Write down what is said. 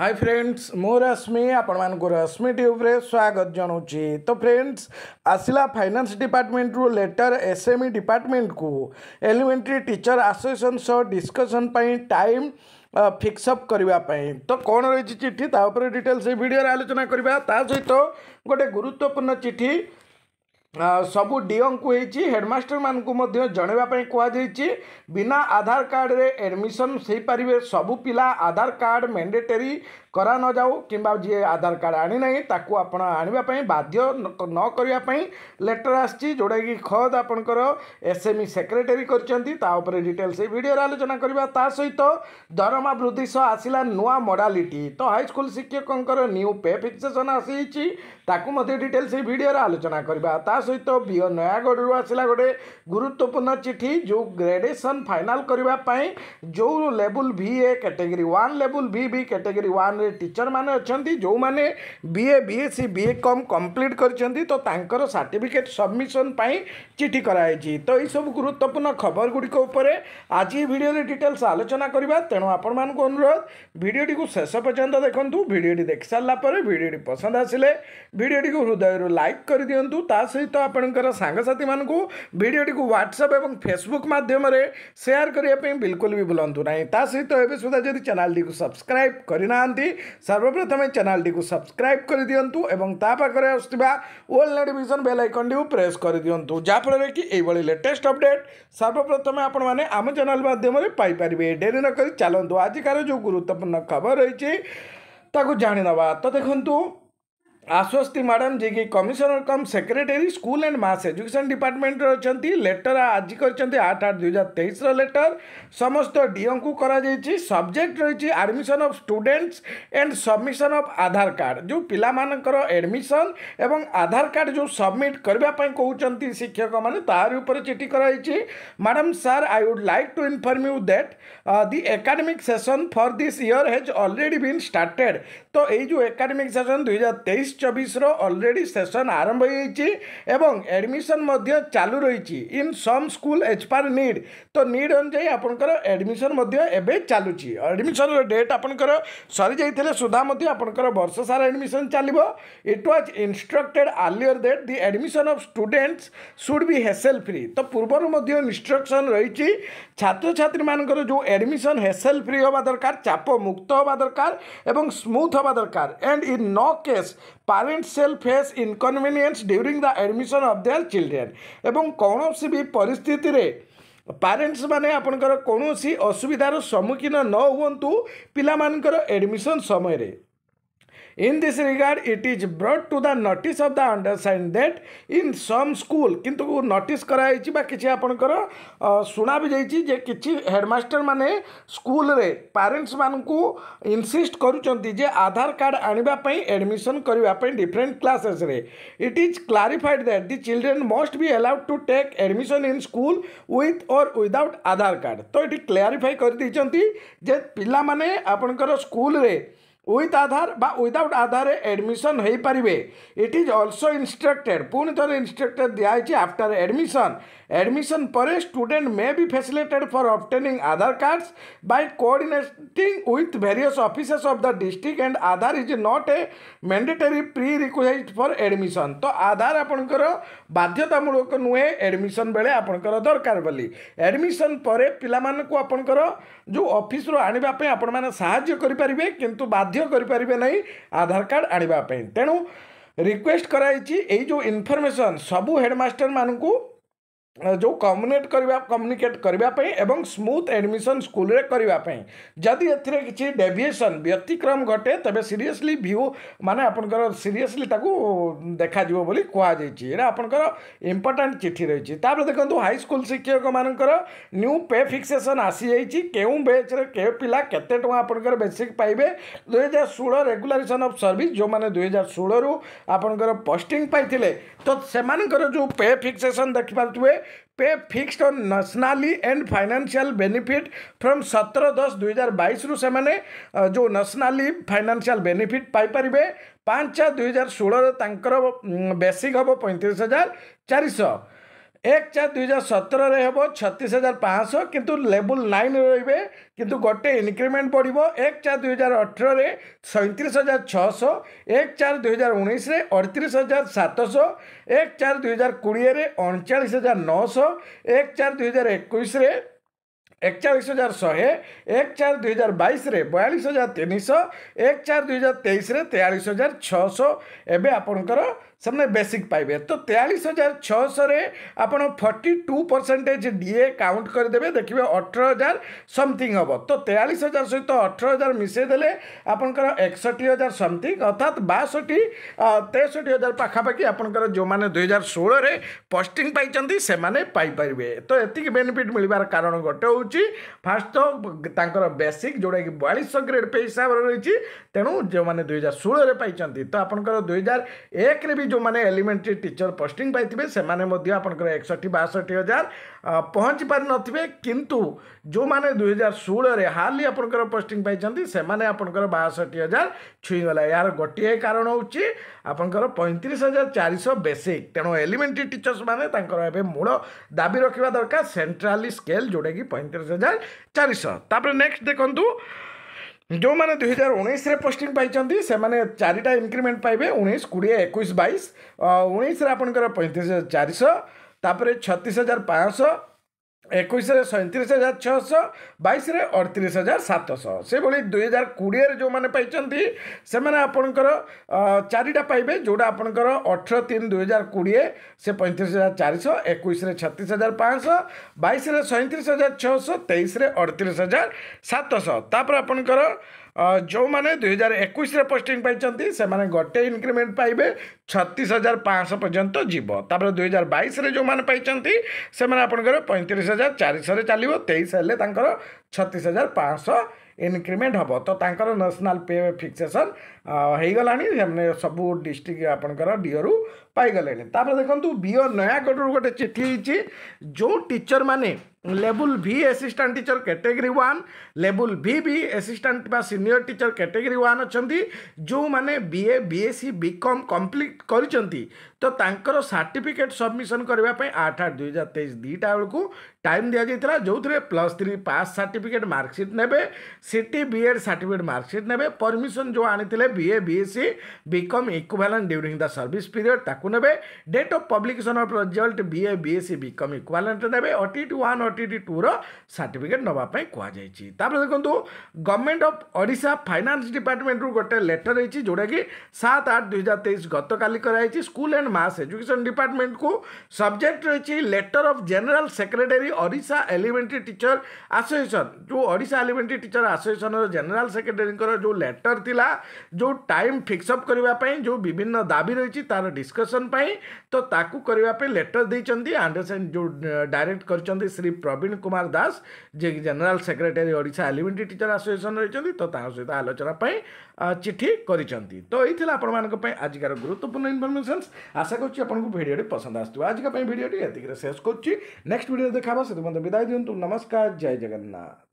hi friends હું રશ્મિ ଆପଣମାନଙ୍କୁ ରଶ୍ମି ଟ୍ୟୁବ୍ରେ ସ୍ୱାଗତ ଜଣାଉଛି ତ ଫ୍ରେଣ୍ଡସ୍ ଆସିଲା ଫାଇନାନ୍ସ ଡିପାର୍ଟମେଣ୍ଟରୁ ଲେଟର ଏସ୍ଏମ୍ଇ ଡିପାର୍ଟମେଣ୍ଟକୁ ଏଲିମେଣ୍ଟାରୀ ଟିଚର ଆସୋସିଏସନ୍ ସହ ଡିସ୍କସନ୍ ପାଇଁ ଟାଇମ୍ ଫିକ୍ସଅପ୍ କରିବା ପାଇଁ ତ କ'ଣ ରହିଛି ଚିଠି ତା ଉପରେ ଡିଟେଲ୍ସ ଏଇ ଭିଡ଼ିଓରେ ଆଲୋଚନା କରିବା ତା ସହିତ ଗୋଟେ ଗୁରୁତ୍ୱପୂର୍ଣ୍ଣ ଚିଠି ସବୁ ଡିଓଙ୍କୁ ହେଇଛି ହେଡ଼ମାଷ୍ଟରମାନଙ୍କୁ ମଧ୍ୟ ଜଣାଇବା ପାଇଁ କୁହାଯାଇଛି ବିନା ଆଧାର କାର୍ଡ଼ରେ ଆଡ଼ମିସନ୍ ହେଇପାରିବେ ସବୁ ପିଲା ଆଧାର କାର୍ଡ଼ ମ୍ୟାଣ୍ଡେଟେରୀ କରା ନଯାଉ କିମ୍ବା ଯିଏ ଆଧାର କାର୍ଡ଼ ଆଣିନାହିଁ ତାକୁ ଆପଣ ଆଣିବା ପାଇଁ ବାଧ୍ୟ ନ କରିବା ପାଇଁ ଲେଟର୍ ଆସିଛି ଯେଉଁଟାକି ଖଦ୍ ଆପଣଙ୍କର ଏସ୍ଏମ୍ଇ ସେକ୍ରେଟେରୀ କରିଛନ୍ତି ତା ଉପରେ ଡିଟେଲ୍ ସେଇ ଭିଡ଼ିଓରେ ଆଲୋଚନା କରିବା ତା ସହିତ ଦରମା ବୃଦ୍ଧି ସହ ଆସିଲା ନୂଆ ମଡାଲିଟି ତ ହାଇସ୍କୁଲ ଶିକ୍ଷକଙ୍କର ନ୍ୟୁ ପେ ଫିକ୍ସେସନ୍ ଆସିଯାଇଛି ତାକୁ ମଧ୍ୟ ଡିଟେଲ୍ ସେଇ ଭିଡ଼ିଓରେ ଆଲୋଚନା କରିବା ତା ସହିତ ବିଓ ନୟାଗଡ଼ରୁ ଆସିଲା ଗୋଟେ ଗୁରୁତ୍ୱପୂର୍ଣ୍ଣ ଚିଠି ଯେଉଁ ଗ୍ରେଡେସନ୍ ଫାଇନାଲ୍ କରିବା ପାଇଁ ଯେଉଁ ଲେବୁଲ୍ ଭି ଏ କ୍ୟାଟେଗୋରୀ ୱାନ୍ ଲେବୁଲ୍ ଭି ବି କ୍ୟାଟେଗୋରୀ ୱାନ୍ରେ टीचर माने अच्छा जो माने BA BSc BA com complete करो सर्टिफिकेट सबमिशन चिठी कर तो यू गुरुत्वपूर्ण खबर गुड़िकर आज भिडियो डिटेल्स आलोचना करवा तेणु आपण मानक अनुरोध भिडियोटी शेष पर्यटन देखूँ भिडियोटी देख सारापर भिडी पसंद आसे भिडियोटी हृदय लाइक कर दिंतु ता सहित आपंकर सांगसाथी मानक व्हाट्सअप ह्वाट्सअप फेसबुक मध्यम सेयार करने बिल्कुल भी भूलुना सहित एवं सुधा जब चैनल सब्सक्राइब करना ସର୍ବପ୍ରଥମେ ଚ୍ୟାନେଲ୍ଟିକୁ ସବସ୍କ୍ରାଇବ୍ କରିଦିଅନ୍ତୁ ଏବଂ ତା ପାଖରେ ଆସୁଥିବା ଅଲ୍ ନୋଟିଫିକେସନ୍ ବେଲ୍ ଆଇକନ୍ଟିକୁ ପ୍ରେସ୍ କରିଦିଅନ୍ତୁ ଯାହାଫଳରେ କି ଏଇଭଳି ଲେଟେଷ୍ଟ ଅପଡ଼େଟ୍ ସର୍ବପ୍ରଥମେ ଆପଣମାନେ ଆମ ଚ୍ୟାନେଲ୍ ମାଧ୍ୟମରେ ପାଇପାରିବେ ଡେରି ନକରି ଚାଲନ୍ତୁ ଆଜିକାର ଯେଉଁ ଗୁରୁତ୍ୱପୂର୍ଣ୍ଣ ଖବର ରହିଛି ତାକୁ ଜାଣିନେବା ତ ଦେଖନ୍ତୁ ଆଶ୍ୱସ୍ତି ମ୍ୟାଡ଼ାମ୍ ଯିଏକି commissioner cum secretary school and mass education ଡିପାର୍ଟମେଣ୍ଟରେ ଅଛନ୍ତି ଲେଟର ଆଜି କରିଛନ୍ତି ଆଠ ଆଠ ଦୁଇହଜାର ହଜାର ତେଇଶର ଲେଟର ସମସ୍ତ ଡିଓଙ୍କୁ କରାଯାଇଛି ସବଜେକ୍ଟ ରହିଛି admission of students and submission of Aadhaar card ଯେଉଁ ପିଲାମାନଙ୍କର ଆଡ଼ମିସନ୍ ଏବଂ ଆଧାର କାର୍ଡ଼ ଯେଉଁ ସବମିଟ୍ କରିବା ପାଇଁ କହୁଛନ୍ତି ଶିକ୍ଷକମାନେ ତାହାରି ଉପରେ ଚିଠି କରାଯାଇଛି madam sir I would like to inform you that the academic session for this year has already been started ତ ଏଇ ଯେଉଁ ଏକାଡେମିକ୍ ସେସନ୍ ଦୁଇହଜାର ତେଇଶ চবিশর অলরেডি সেসন আরম্ভ হয়েছে এবং এডমিশন মধ্য চালু রয়েছে in some school as per need তো নিড অনুযায়ী আপনার এডমিশন মধ্য এবে চালুছি এডমিশন ডেট আপনার সরি যাই সুদ্ধা মধ্য আপনার বর্ষ সারা এডমিশন চালিব it was instructed earlier that the admission of students should be hassle free তো পূর্বর মধ্য ইনস্ট্রকশন রয়েছে ছাত্রছাত্রী মানুষ যে এডমিশন হেসেল ফ্রি হওয়া দরকার চাপ মুক্ত হওয়া দরকার এবং স্মুথ হওয়া দরকার and in no case parents shall face inconvenience during the admission of their children ଏବଂ କୌଣସି ବି ପରିସ୍ଥିତିରେ ପ୍ୟାରେଣ୍ଟସ୍ ମାନେ ଆପଣଙ୍କର କୌଣସି ଅସୁବିଧାର ସମ୍ମୁଖୀନ ନ ହୁଅନ୍ତୁ ପିଲାମାନଙ୍କର ଆଡ଼ମିସନ୍ ସମୟରେ In this regard, it is brought to the notice of the undersigned that in some school কিন্তু notice କରାଯାଇଛି ବା କିଛି ଆପଣଙ୍କର ଶୁଣା ବି ଯାଇଛି ଯେ କିଛି ହେଡ଼ମାଷ୍ଟର ମାନେ ସ୍କୁଲରେ ପ୍ୟାରେଣ୍ଟସ୍ ମାନଙ୍କୁ ଇନସିଷ୍ଟ କରୁଛନ୍ତି ଯେ ଆଧାର କାର୍ଡ଼ ଆଣିବା ପାଇଁ ଆଡ଼ମିସନ୍ କରିବା ପାଇଁ ଡିଫରେଣ୍ଟ କ୍ଲାସେସ୍ରେ it is clarified that the children must be allowed to take admission in school with or without Aadhaar card ତ ଏଠି କ୍ଲାରିଫାଇ କରିଦେଇଛନ୍ତି ଯେ ପିଲାମାନେ ଆପଣଙ୍କର ସ୍କୁଲରେ with Aadhaar without Aadhaar admission हो पारे इट इज अल्सो इनस्ट्रक्टेड पुणि थे इनस्ट्रक्टेड दिखाई आफ्टर एडमिशन एडमिशन पर student may be facilitated for obtaining Aadhaar cards by coordinating with various officers of the district and Aadhaar is not a mandatory pre request for admission तो आधार आपंकर बाध्यतामूलक नुहे admission बेले आपंकर दरकार बोली admission पर पाला आपंकर जो अफिस्रु आने आपण मैंने करें कि बाध्य साध्य करें आधार कार्ड आने तेणु रिक्वेस्ट कराई जो इनफर्मेसन सबू हेडमास्टर मानू ଯେଉଁ କମ୍ୟୁନିକେଟ୍ କରିବା କମ୍ୟୁନିକେଟ୍ କରିବା ପାଇଁ ଏବଂ ସ୍ମୁଥ୍ ଆଡ଼ମିସନ୍ ସ୍କୁଲରେ କରିବା ପାଇଁ ଯଦି ଏଥିରେ କିଛି ଡେଭିଏସନ୍ ବ୍ୟତିକ୍ରମ ଘଟେ ତେବେ ସିରିୟସଲି ଭ୍ୟୁ ମାନେ ଆପଣଙ୍କର ସିରିୟସଲି ତାକୁ ଦେଖାଯିବ ବୋଲି କୁହାଯାଇଛି ଏଇଟା ଆପଣଙ୍କର ଇମ୍ପୋର୍ଟାଣ୍ଟ ଚିଠି ରହିଛି ତାପରେ ଦେଖନ୍ତୁ ହାଇସ୍କୁଲ ଶିକ୍ଷକମାନଙ୍କର ନ୍ୟୁ ପେ ଫିକ୍ସେସନ୍ ଆସିଯାଇଛି କେଉଁ ବ୍ୟାଚ୍ରେ କେଉଁ ପିଲା କେତେ ଟଙ୍କା ଆପଣଙ୍କର ବେସିକ୍ ପାଇବେ ଦୁଇହଜାର ଷୋହଳ ରେଗୁଲାରିସନ୍ ଅଫ୍ ସର୍ଭିସ୍ ଯେଉଁମାନେ ଦୁଇହଜାର ଷୋହଳରୁ ଆପଣଙ୍କର ପୋଷ୍ଟିଂ ପାଇଥିଲେ ତ ସେମାନଙ୍କର ଯେଉଁ ପେ ଫିକ୍ସେସନ୍ ଦେଖିପାରୁଥିବେ pay fixed nationally and financial benefit from सतर दस दुई हजार बैश रु से जो नेशनली फाइनेंशियल बेनिफिट पाइपर पाँच चार दुई हजार षोह बेसिक हम पैंतीस हजार चार এক ଚାରି ଦୁଇ ହଜାର ସତରରେ ହେବ ଛତିଶ ହଜାର ପାଞ୍ଚଶହ କିନ୍ତୁ ଲେବୁଲ୍ ନାଇନ୍ ରହିବେ କିନ୍ତୁ ଗୋଟେ ଇନକ୍ରିମେଣ୍ଟ ପଡ଼ିବ ଏକ ଚାରି ଦୁଇ ହଜାର ଅଠରରେ ସଇଁତିରିଶ ହଜାର ଛଅଶହ ଏକ ଚାରି ଦୁଇ ହଜାର ଉଣେଇଶରେ ଅଡ଼ତିରିଶ ହଜାର ସାତଶହ ଏକ ଚାରି ଦୁଇ ହଜାର କୋଡ଼ିଏରେ ଅଣଚାଳିଶ ହଜାର ନଅଶହ ଏକ ଚାରି ଦୁଇ ହଜାର ଏକୋଇଶରେ एक चालीस हजार शहे एक चार दुई हजार बैस बयालीस हजार तीन शह एक चार दुई हजार तेईस तेयालीस हजार छःश एवं आपणकर बेसिक पाइबे तो तेयालीस हजार छःशे आपड़ forty two percentage DA count करदे देखिए अठर हजार समथिंग हम तो तेयालीस हजार सहित तो अठर हजार मिसेदे आपंकर एकसठ हजार समथिंग अर्थात बासठी तेसठी हजार पखापाखि आपंकर जो मैंने दुई हजार षोह पोस्टिंग पाइंस से पारे तो ये बेनिफिट मिलबार कारण गोटे ହେଉଛି ଫାର୍ଷ୍ଟ ତ ତାଙ୍କର ବେସିକ୍ ଯେଉଁଟାକି ବୟାଳିଶଶହ ଗ୍ରେଡ୍ ପେ ହିସାବରେ ରହିଛି ତେଣୁ ଯେଉଁମାନେ ଦୁଇହଜାର ଷୋହଳରେ ପାଇଛନ୍ତି ତ ଆପଣଙ୍କର ଦୁଇହଜାର ଏକରେ ବି ଯେଉଁମାନେ ଏଲିମେଣ୍ଟାରୀ ଟିଚର ପୋଷ୍ଟିଂ ପାଇଥିବେ ସେମାନେ ମଧ୍ୟ ଆପଣଙ୍କର ଏକଷଠି ବାଷଠି ହଜାର ପହଞ୍ଚି ପାରିନଥିବେ କିନ୍ତୁ ଯେଉଁମାନେ ଦୁଇହଜାର ଷୋହଳରେ ହାର୍ଲି ଆପଣଙ୍କର ପୋଷ୍ଟିଂ ପାଇଛନ୍ତି ସେମାନେ ଆପଣଙ୍କର ବାଷଠି ହଜାର ଛୁଇଁଗଲା ଏହାର ଗୋଟିଏ କାରଣ ହେଉଛି ଆପଣଙ୍କର ପଇଁତିରିଶ ହଜାର ଚାରିଶହ ବେସିକ୍ ତେଣୁ ଏଲିମେଣ୍ଟାରୀ ଟିଚର୍ସ ମାନେ ତାଙ୍କର ଏବେ ମୂଳ ଦାବି ରଖିବା ଦରକାର ସେଣ୍ଟ୍ରାଲି ସ୍କେଲ୍ ଯେଉଁଟାକି ପଇଁତିରିଶ ସତଚାଳିଶ ହଜାର ଚାରିଶହ ତାପରେ ନେକ୍ସଟ ଦେଖନ୍ତୁ ଯେଉଁମାନେ ଦୁଇହଜାର ଉଣେଇଶରେ ପୋଷ୍ଟିଂ ପାଇଛନ୍ତି ସେମାନେ ଚାରିଟା ଇନକ୍ରିମେଣ୍ଟ ପାଇବେ ଉଣେଇଶ କୋଡ଼ିଏ ଏକୋଇଶ ବାଇଶ ଉଣେଇଶରେ ଆପଣଙ୍କର ପଇଁତିରିଶ ହଜାର ଚାରିଶହ ତାପରେ ଛତିଶ ହଜାର ପାଞ୍ଚଶହ একুশে সৈঁত্রিশ হাজার ছশো বাইশে অড়তিশ হাজার সাতশহ সেভাবে দুই হাজার কোড়িয়ে যে পাইছেন সে আপনার চারিটা পাইবে যেটা আপনার অঠর তিন দুই হাজার কোড়িয়ে সে পঁয়ত্রিশ হাজার চারিশহ একুশে ছত্রিশ হাজার পাঁচশহ বাইশে সৈঁত্রিশ হাজার ছশো তেইশে অড়তিশ হাজার সাতশহ তাপরে আপনার ଯେଉଁମାନେ ଦୁଇ ହଜାର ଏକୋଇଶରେ ପୋଷ୍ଟିଂ ପାଇଛନ୍ତି ସେମାନେ ଗୋଟେ ଇନକ୍ରିମେଣ୍ଟ ପାଇବେ ଛତିଶ ହଜାର ପାଞ୍ଚଶହ ପର୍ଯ୍ୟନ୍ତ ଯିବ ତାପରେ ଦୁଇ ହଜାର ବାଇଶରେ ଯେଉଁମାନେ ପାଇଛନ୍ତି ସେମାନେ ଆପଣଙ୍କର ପଇଁତିରିଶ ହଜାର ଚାରିଶହରେ ଚାଲିବ ତେଇଶ ହେଲେ ତାଙ୍କର ଛତିଶ ହଜାର ପାଞ୍ଚଶହ ଇନକ୍ରିମେଣ୍ଟ ହେବ ତ ତାଙ୍କର ନ୍ୟାସନାଲ୍ ପେ ଫିକ୍ସେସନ୍ ହେଇଗଲାଣି ସେମାନେ ସବୁ ଡିଷ୍ଟ୍ରିକ୍ଟ ଆପଣଙ୍କର ଡିଓରୁ ପାଇଗଲେଣି ତାପରେ ଦେଖନ୍ତୁ ବିଓ ନୟାଗଡ଼ରୁ ଗୋଟେ ଚିଠି ହେଇଛି ଯେଉଁ ଟିଚର୍ମାନେ ଲେବୁଲ୍ ଭି ଆସିଷ୍ଟାଣ୍ଟ ଟିଚର୍ କ୍ୟାଟେଗୋରୀ ୱାନ୍ ଲେବୁଲ୍ ଭି ବି ଆସିଷ୍ଟାଣ୍ଟ ବା ସିନିୟର ଟିଚର୍ କ୍ୟାଟେଗୋରୀ ୱାନ୍ ଅଛନ୍ତି ଯେଉଁମାନେ ବିଏ ବିଏସି ବିକମ୍ କମ୍ପ୍ଲିଟ୍ କରିଛନ୍ତି ତ ତାଙ୍କର ସାର୍ଟିଫିକେଟ୍ ସବମିସନ୍ କରିବା ପାଇଁ ଆଠ ଆଠ ଦୁଇ ହଜାର ତେଇଶ ଦୁଇଟା ବେଳକୁ ଟାଇମ୍ ଦିଆଯାଇଥିଲା ଯେଉଁଥିରେ plus three pass certificate marksheet ନେବେ ସିଟି ବିଏଡ଼୍ ସାର୍ଟିଫିକେଟ୍ ମାର୍କସିଟ୍ ନେବେ ପରମିସନ୍ ଯେଉଁ ଆଣିଥିଲେ BA, BSc, BCom equivalent during the service period ताकु नेबे date of publication of result BA, BSc, BCom equivalent नेबे OTT 1, OTT 2 रो नापी नबा पई government of Odisha finance department रू गोटे लेटर हेची जोटा कि सात आठ दुई हजार तेईस गत काली कराईची school and mass education department को सब्जेक्ट रही लेटर अफ जेनेल सेक्रेटरी ओडा एलिमेंट्री टीचर आसोसीएसन जो ओडा elementary teacher association general secretary जो लेटर थिला जो ଯେଉଁ ଟାଇମ୍ ଫିକ୍ସଅପ୍ କରିବା ପାଇଁ ଯେଉଁ ବିଭିନ୍ନ ଦାବି ରହିଛି ତାର ଡିସ୍କସନ୍ ପାଇଁ ତ ତାକୁ କରିବା ପାଇଁ ଲେଟର ଦେଇଛନ୍ତି ଆଣ୍ଡରସେନ୍ ଯେଉଁ ଡାଇରେକ୍ଟ କରିଛନ୍ତି ଶ୍ରୀ ପ୍ରବୀଣ କୁମାର ଦାସ ଯିଏକି general secretary Odisha elementary teacher association ରହିଛନ୍ତି ତ ତାଙ୍କ ସହିତ ଆଲୋଚନା ପାଇଁ ଚିଠି କରିଛନ୍ତି ତ ଏଇ ଥିଲା ଆପଣମାନଙ୍କ ପାଇଁ ଆଜିକାର ଗୁରୁତ୍ୱପୂର୍ଣ୍ଣ ଇନଫର୍ମେସନ୍ସ ଆଶା କରୁଛି ଆପଣଙ୍କୁ ଭିଡ଼ିଓଟି ପସନ୍ଦ ଆସୁଥିବ ଆଜିକା ପାଇଁ ଭିଡ଼ିଓଟି ଏତିକିରେ ଶେଷ କରୁଛି ନେକ୍ସଟ ଭିଡ଼ିଓ ଦେଖା ହେବ ସେଥି ମଧ୍ୟ ବିଦାୟ ଦିଅନ୍ତୁ ନମସ୍କାର ଜୟ ଜଗନ୍ନାଥ